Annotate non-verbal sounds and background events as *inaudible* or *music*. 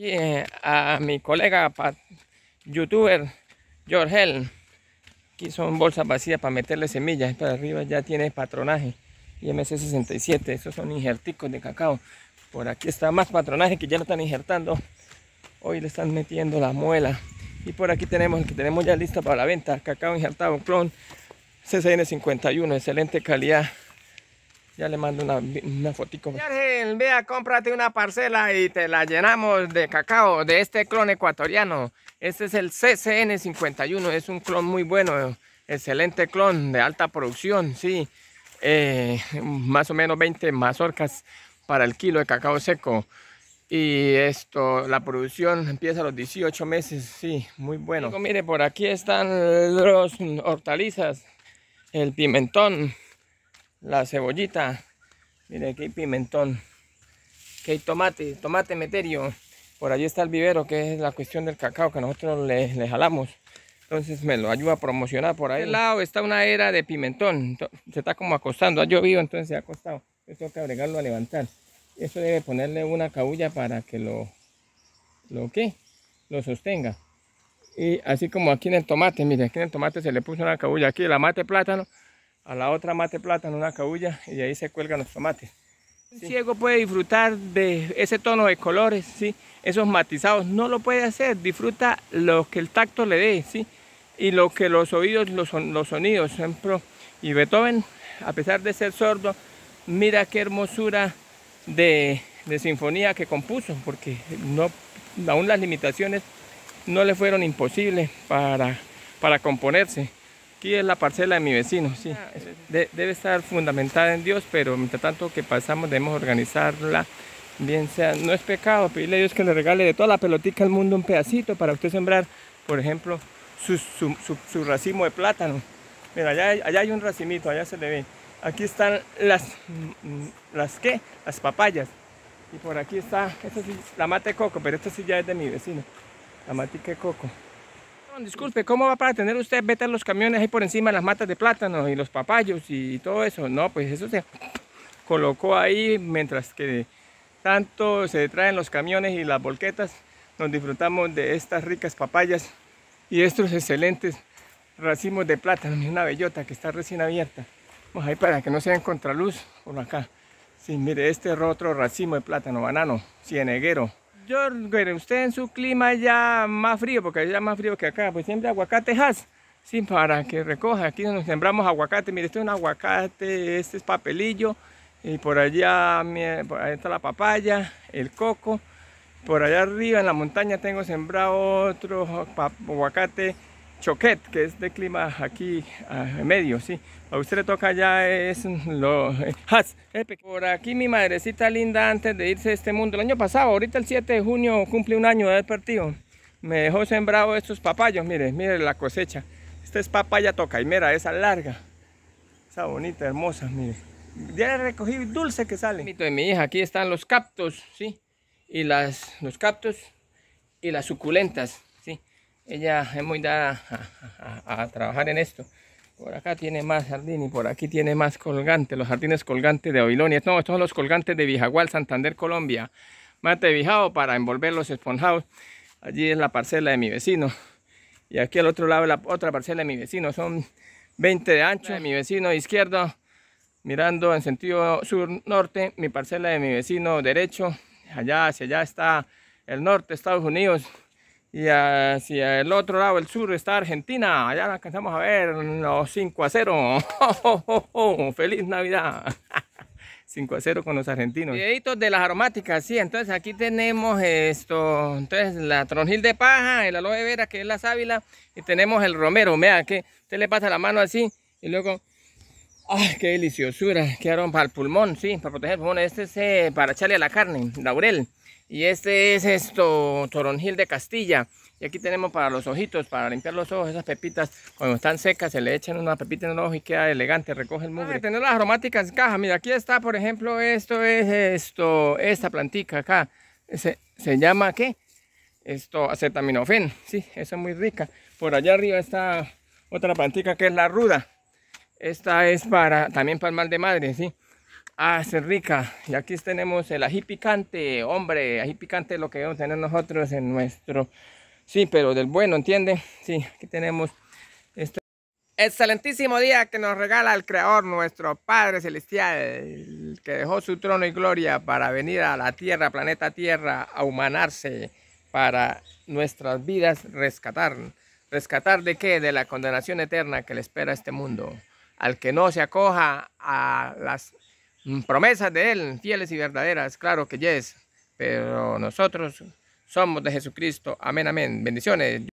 Y eh, a mi colega youtuber Jorgel. Aquí son bolsas vacías para meterle semillas. Para arriba ya tiene patronaje. IMC67. Esos son injerticos de cacao. Por aquí está más patronaje que ya lo están injertando. Hoy le están metiendo la muela. Y por aquí tenemos que tenemos ya lista para la venta. Cacao injertado clon CCN51. Excelente calidad. Ya le mando una, una fotico. Ángel, vea, cómprate una parcela y te la llenamos de cacao de este clon ecuatoriano. Este es el CCN51, es un clon muy bueno, excelente clon de alta producción, sí. Eh, más o menos 20 mazorcas para el kilo de cacao seco. Y esto, la producción empieza a los 18 meses, sí, muy bueno. mire, por aquí están los hortalizas, el pimentón, la cebollita. Mire, aquí hay pimentón. Aquí hay tomate, tomate meterio. Por allí está el vivero, que es la cuestión del cacao que nosotros le, jalamos. Entonces me lo ayuda a promocionar por ahí. Al lado está una era de pimentón. Se está como acostando. Ha llovido, entonces se ha acostado. esto hay que agregarlo a levantar. Eso debe ponerle una cabulla para que lo, lo que lo sostenga. Y así como aquí en el tomate, mire, aquí en el tomate se le puso una cabulla, Aquí la mate plátano a la otra mate plata en una cabulla, y ahí se cuelgan los tomates. Un ciego puede disfrutar de ese tono de colores, ¿sí? esos matizados, no lo puede hacer, disfruta lo que el tacto le dé, ¿sí? y lo que los oídos, los, son, los sonidos, y Beethoven, a pesar de ser sordo, mira qué hermosura de, de sinfonía que compuso, porque no, aún las limitaciones no le fueron imposibles para, para componerse. Aquí es la parcela de mi vecino, sí. Ah, debe estar fundamentada en Dios, pero mientras tanto que pasamos debemos organizarla bien sea. No es pecado pedirle a Dios que le regale de toda la pelotica al mundo un pedacito para usted sembrar, por ejemplo, su, racimo de plátano. Mira, allá, hay un racimito, allá se le ve. Aquí están las, mm, mm, las qué? Las papayas. Y por aquí está, esta sí, la mate de coco, pero esta sí ya es de mi vecino. La matica de coco disculpe, ¿cómo va para tener usted vete los camiones ahí por encima las matas de plátanos y los papayos y todo eso? No, pues eso se *laughs* colocó ahí mientras que tanto se traen los camiones y las volquetas, nos disfrutamos de estas ricas papayas y estos excelentes racimos de plátano una bellota que está recién abierta. Vamos ahí para que no sea en contraluz por acá. Sí, mire, este es otro racimo de plátano, banano, cieneguero yo, usted en su clima ya más frío, porque ya más frío que acá, pues siempre aguacate has. para que recoja. Aquí nos sembramos aguacate. Mire, este es un aguacate, este es papelillo. Y por allá, por allá está la papaya, el coco. Por allá arriba en la montaña tengo sembrado otro aguacate Choquet, que es de clima aquí en medio, sí. A usted le toca ya es lo... Eh, por aquí mi madrecita linda antes de irse de este mundo. El año pasado, ahorita el 7 de junio cumple un año de haber partido. Me dejó sembrado estos papayos, mire, mire la cosecha. Esta es papaya toca y mira, esa larga. Esa bonita, hermosa, mire. Ya recogí dulce que sale. De mi hija, aquí están los captos, sí. Y las, los captos y las suculentas ella es muy dada a, trabajar en esto. Por acá tiene más jardín y por aquí tiene más colgantes, los jardines colgantes de Babilonia. No, estos son los colgantes de Vijagual, Santander, Colombia. Mate Vijao para envolver los esponjados. Allí es la parcela de mi vecino. Y aquí al otro lado la otra parcela de mi vecino. Son 20 de ancho. mi vecino izquierdo, mirando en sentido sur-norte. Mi parcela de mi vecino derecho. Allá hacia allá está el norte, Estados Unidos. Y hacia el otro lado, el sur, está Argentina. Allá alcanzamos a ver los 5 a 0. *laughs* ¡Feliz Navidad! 5 *laughs* a 0 con los argentinos. Videitos de las aromáticas, sí. Entonces aquí tenemos esto. Entonces la tronjil de paja, el aloe vera que es la sábila. Y tenemos el romero. mira que usted le pasa la mano así y luego Ay, qué deliciosura. Quedaron para el pulmón, sí, para proteger el pulmón. Este es eh, para echarle a la carne, laurel. Y este es esto, toronjil de Castilla. Y aquí tenemos para los ojitos, para limpiar los ojos, esas pepitas, cuando están secas, se le echan una pepita en el ojo y queda elegante, recoge el mugre. tener las aromáticas en caja, mira, aquí está, por ejemplo, esto es esto, esta plantica acá, se, llama, ¿qué? Esto, acetaminofén, sí, eso es muy rica. Por allá arriba está otra plantica que es la ruda. Esta es para, también para el mal de madre, ¿sí? Ah, es rica. Y aquí tenemos el ají picante. Hombre, ají picante es lo que debemos tener nosotros en nuestro... Sí, pero del bueno, ¿entiende? Sí, aquí tenemos este... Excelentísimo día que nos regala el Creador, nuestro Padre Celestial, que dejó su trono y gloria para venir a la Tierra, planeta Tierra, a humanarse, para nuestras vidas rescatar. ¿Rescatar de qué? De la condenación eterna que le espera a este mundo al que no se acoja a las mm, promesas de Él, fieles y verdaderas, claro que yes, pero nosotros somos de Jesucristo. Amén, amén. Bendiciones.